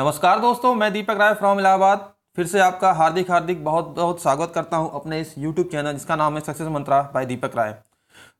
नमस्कार दोस्तों मैं दीपक राय फ्रॉम इलाहाबाद फिर से आपका हार्दिक हार्दिक बहुत बहुत स्वागत करता हूं अपने इस यूट्यूब चैनल जिसका नाम है सक्सेस मंत्रा बाय दीपक राय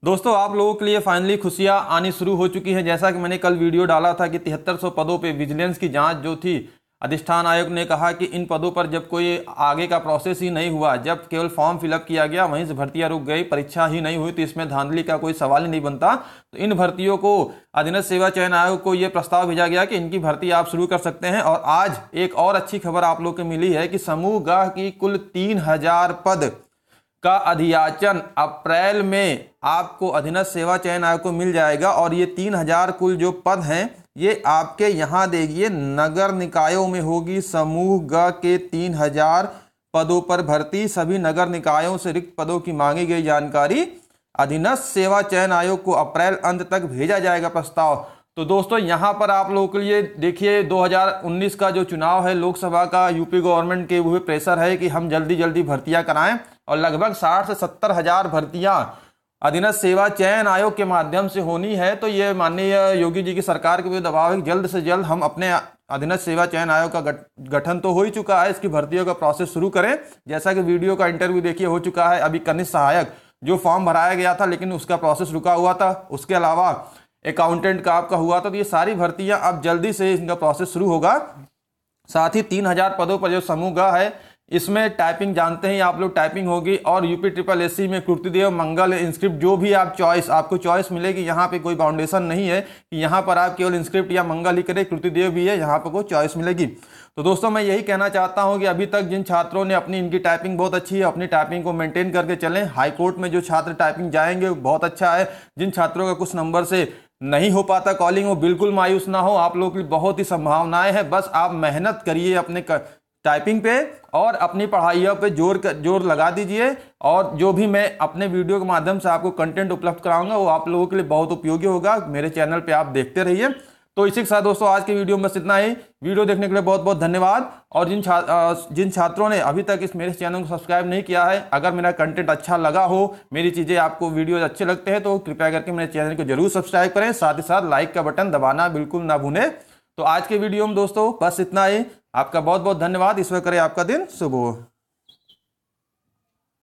दोस्तों आप लोगों के लिए फाइनली खुशियां आनी शुरू हो चुकी हैं जैसा कि मैंने कल वीडियो डाला था कि तिहत्तर पदों पर विजिलेंस की जाँच जो थी अधिष्ठान आयोग ने कहा कि इन पदों पर जब कोई आगे का प्रोसेस ही नहीं हुआ जब केवल फॉर्म फिलअप किया गया वहीं से भर्तियां रुक गई परीक्षा ही नहीं हुई तो इसमें धांधली का कोई सवाल ही नहीं बनता तो इन भर्तियों को अधीनस्थ सेवा चयन आयोग को यह प्रस्ताव भेजा गया कि इनकी भर्ती आप शुरू कर सकते हैं और आज एक और अच्छी खबर आप लोग को मिली है कि समूह गह की कुल तीन पद का अधियाचन अप्रैल में आपको अधीनस्थ सेवा चयन आयोग को मिल जाएगा और ये तीन हजार कुल जो पद हैं ये आपके यहाँ देखिए नगर निकायों में होगी समूह ग के तीन हजार पदों पर भर्ती सभी नगर निकायों से रिक्त पदों की मांगी गई जानकारी अधीनस्थ सेवा चयन आयोग को अप्रैल अंत तक भेजा जाएगा प्रस्ताव तो दोस्तों यहाँ पर आप लोगों के लिए देखिए 2019 का जो चुनाव है लोकसभा का यूपी गवर्नमेंट के वो प्रेशर है कि हम जल्दी जल्दी भर्तियाँ कराएं और लगभग साठ से सत्तर हज़ार भर्तियाँ अधीनस्थ सेवा चयन आयोग के माध्यम से होनी है तो ये माननीय योगी जी की सरकार के भी दबाव है जल्द से जल्द हम अपने अधीनस्थ सेवा चयन आयोग का गठन तो हो ही चुका है इसकी भर्तियों का प्रोसेस शुरू करें जैसा कि वीडियो का इंटरव्यू देखिए हो चुका है अभी कनिष्ठ सहायक जो फॉर्म भराया गया था लेकिन उसका प्रोसेस रुका हुआ था उसके अलावा अकाउंटेंट का आपका हुआ था तो ये सारी भर्तियाँ अब जल्दी से इनका प्रोसेस शुरू होगा साथ ही तीन हजार पदों पर जो समूह है इसमें टाइपिंग जानते हैं आप लोग टाइपिंग होगी और यूपी ट्रिपल एस में कृतिदेव मंगल इंस्क्रिप्ट जो भी आप चॉइस आपको चॉइस मिलेगी यहाँ पे कोई बाउंडेशन नहीं है कि यहाँ पर आप केवल इंस्क्रिप्ट या मंगल ही करें कृतिदेव भी है यहाँ पर कोई चॉइस मिलेगी तो दोस्तों मैं यही कहना चाहता हूँ कि अभी तक जिन छात्रों ने अपनी इनकी टाइपिंग बहुत अच्छी है अपनी टाइपिंग को मेनटेन करके चलें हाईकोर्ट में जो छात्र टाइपिंग जाएंगे बहुत अच्छा है जिन छात्रों का कुछ नंबर से नहीं हो पाता कॉलिंग वो बिल्कुल मायूस ना हो आप लोगों की बहुत ही संभावनाएं हैं बस आप मेहनत करिए अपने कर, टाइपिंग पे और अपनी पढ़ाइयों पे जोर जोर लगा दीजिए और जो भी मैं अपने वीडियो के माध्यम से आपको कंटेंट उपलब्ध कराऊंगा वो आप लोगों के लिए बहुत उपयोगी होगा मेरे चैनल पे आप देखते रहिए तो इसी के साथ दोस्तों आज के वीडियो में बस इतना ही वीडियो देखने के लिए बहुत बहुत धन्यवाद और जिन छा जिन छात्रों ने अभी तक इस मेरे चैनल को सब्सक्राइब नहीं किया है अगर मेरा कंटेंट अच्छा लगा हो मेरी चीज़ें आपको वीडियोज अच्छे लगते हैं तो कृपया करके मेरे चैनल को जरूर सब्सक्राइब करें साथ ही साथ लाइक का बटन दबाना बिल्कुल ना भूलें तो आज के वीडियो में दोस्तों बस इतना ही आपका बहुत बहुत धन्यवाद ईश्वर करे आपका दिन शुभ हो